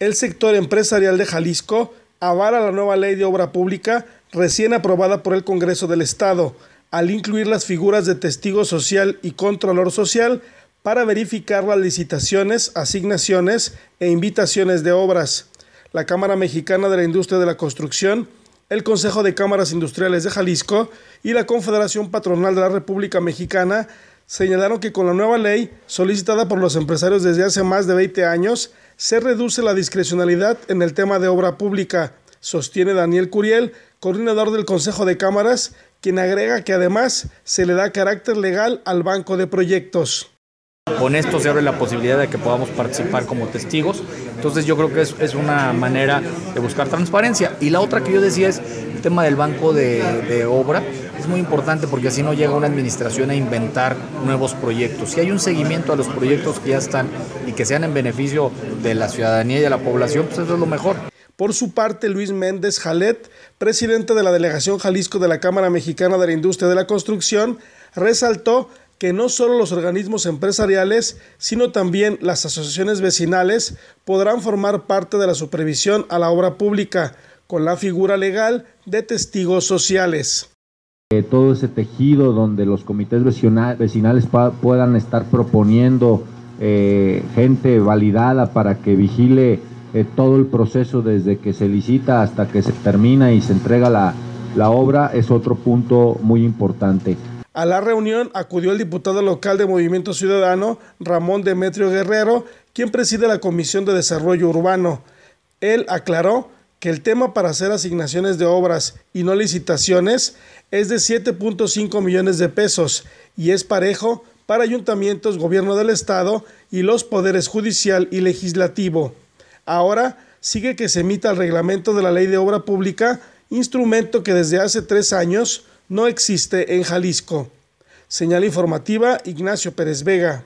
El sector empresarial de Jalisco avala la nueva ley de obra pública recién aprobada por el Congreso del Estado, al incluir las figuras de testigo social y controlador social para verificar las licitaciones, asignaciones e invitaciones de obras. La Cámara Mexicana de la Industria de la Construcción, el Consejo de Cámaras Industriales de Jalisco y la Confederación Patronal de la República Mexicana señalaron que con la nueva ley solicitada por los empresarios desde hace más de 20 años, se reduce la discrecionalidad en el tema de obra pública, sostiene Daniel Curiel, coordinador del Consejo de Cámaras, quien agrega que además se le da carácter legal al banco de proyectos. Con esto se abre la posibilidad de que podamos participar como testigos. Entonces yo creo que es, una manera de buscar transparencia. Y la otra que yo decía es el tema del banco de, de obra. Es muy importante porque así no llega una administración a inventar nuevos proyectos. Si hay un seguimiento a los proyectos que ya están y que sean en beneficio de la ciudadanía y de la población, pues eso es lo mejor. Por su parte, Luis Méndez Jalet, presidente de la Delegación Jalisco de la Cámara Mexicana de la Industria de la Construcción, resaltó que no solo los organismos empresariales, sino también las asociaciones vecinales podrán formar parte de la supervisión a la obra pública, con la figura legal de testigos sociales. Eh, todo ese tejido donde los comités vecinales puedan estar proponiendo eh, gente validada para que vigile eh, todo el proceso desde que se licita hasta que se termina y se entrega la obra es otro punto muy importante. A la reunión acudió el diputado local de Movimiento Ciudadano, Ramón Demetrio Guerrero, quien preside la Comisión de Desarrollo Urbano. Él aclaró que el tema para hacer asignaciones de obras y no licitaciones es de 7.5 millones de pesos y es parejo para ayuntamientos, gobierno del Estado y los poderes judicial y legislativo. Ahora sigue que se emita el reglamento de la Ley de Obra Pública, instrumento que desde hace tres años no existe en Jalisco. Señal informativa Ignacio Pérez Vega.